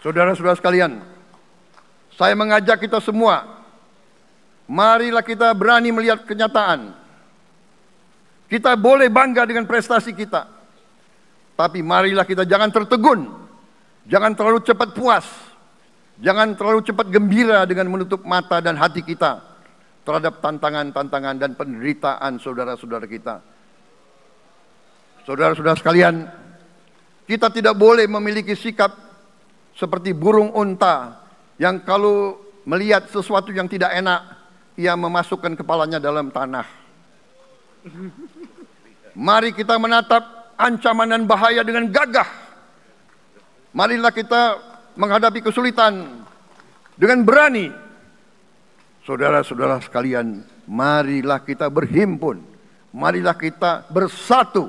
Saudara-saudara sekalian, saya mengajak kita semua, marilah kita berani melihat kenyataan. Kita boleh bangga dengan prestasi kita, tapi marilah kita jangan tertegun, jangan terlalu cepat puas, jangan terlalu cepat gembira dengan menutup mata dan hati kita terhadap tantangan-tantangan dan penderitaan saudara-saudara kita. Saudara-saudara sekalian, kita tidak boleh memiliki sikap seperti burung unta yang kalau melihat sesuatu yang tidak enak, ia memasukkan kepalanya dalam tanah. Mari kita menatap ancaman dan bahaya dengan gagah. Marilah kita menghadapi kesulitan dengan berani. Saudara-saudara sekalian, marilah kita berhimpun. Marilah kita bersatu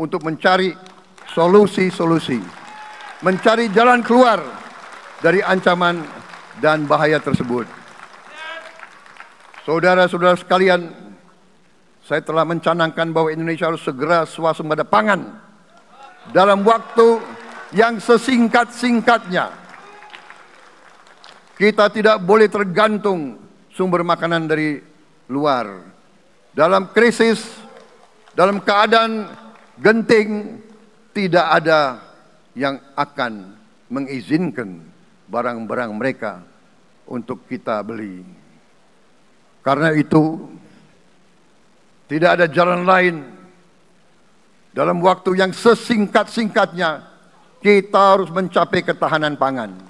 untuk mencari solusi-solusi mencari jalan keluar dari ancaman dan bahaya tersebut. Saudara-saudara sekalian, saya telah mencanangkan bahwa Indonesia harus segera swasembada pangan dalam waktu yang sesingkat-singkatnya. Kita tidak boleh tergantung sumber makanan dari luar. Dalam krisis, dalam keadaan genting, tidak ada yang akan mengizinkan barang-barang mereka untuk kita beli. Karena itu, tidak ada jalan lain. Dalam waktu yang sesingkat-singkatnya, kita harus mencapai ketahanan pangan.